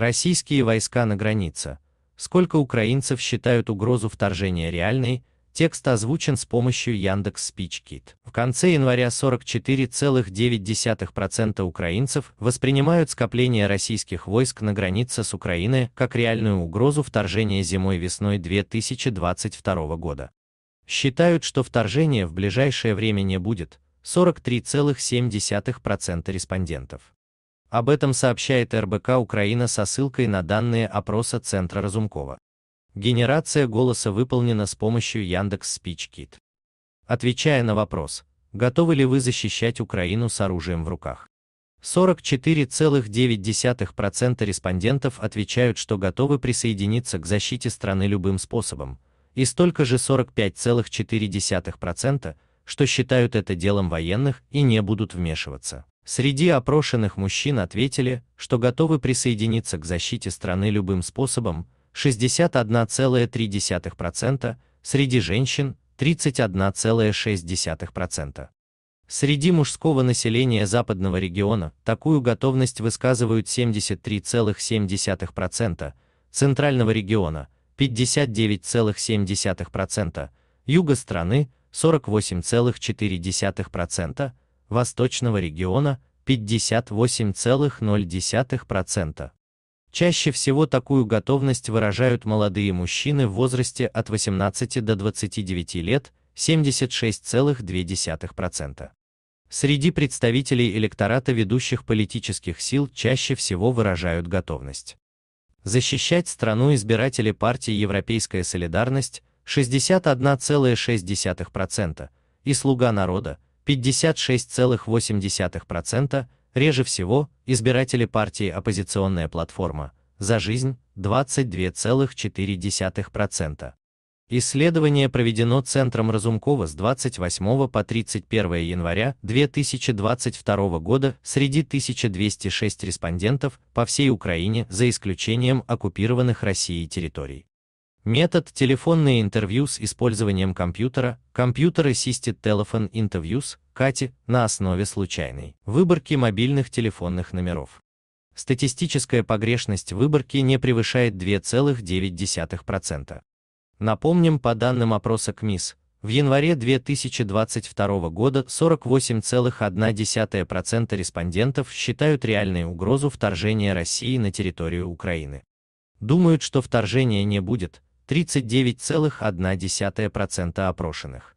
Российские войска на границе. Сколько украинцев считают угрозу вторжения реальной? Текст озвучен с помощью Яндекс SpeechKit. В конце января 44,9% украинцев воспринимают скопление российских войск на границе с Украиной как реальную угрозу вторжения зимой-весной 2022 года. Считают, что вторжения в ближайшее время не будет, 43,7% респондентов. Об этом сообщает РБК Украина со ссылкой на данные опроса Центра Разумкова. Генерация голоса выполнена с помощью Яндекс Спичкит. Отвечая на вопрос, готовы ли вы защищать Украину с оружием в руках? 44,9% респондентов отвечают, что готовы присоединиться к защите страны любым способом, и столько же 45,4% что считают это делом военных и не будут вмешиваться. Среди опрошенных мужчин ответили, что готовы присоединиться к защите страны любым способом, 61,3%, среди женщин 31,6%. Среди мужского населения западного региона такую готовность высказывают 73,7%, центрального региона 59,7%, юга страны 48,4%, восточного региона 58,0%. Чаще всего такую готовность выражают молодые мужчины в возрасте от 18 до 29 лет 76,2%. Среди представителей электората ведущих политических сил чаще всего выражают готовность защищать страну избиратели партии Европейская солидарность 61,6% и «Слуга народа» 56,8%, реже всего избиратели партии «Оппозиционная платформа» «За жизнь» 22,4%. Исследование проведено Центром Разумкова с 28 по 31 января 2022 года среди 1206 респондентов по всей Украине за исключением оккупированных Россией территорий. Метод телефонные интервью с использованием компьютера, computer Assisted Telephone Interviews, КАТИ, на основе случайной выборки мобильных телефонных номеров. Статистическая погрешность выборки не превышает 2,9%. Напомним, по данным опроса КМИС, в январе 2022 года 48,1% респондентов считают реальной угрозу вторжения России на территорию Украины. Думают, что вторжения не будет, 39,1% опрошенных.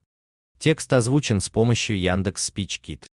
Текст озвучен с помощью Яндекс Спичкит.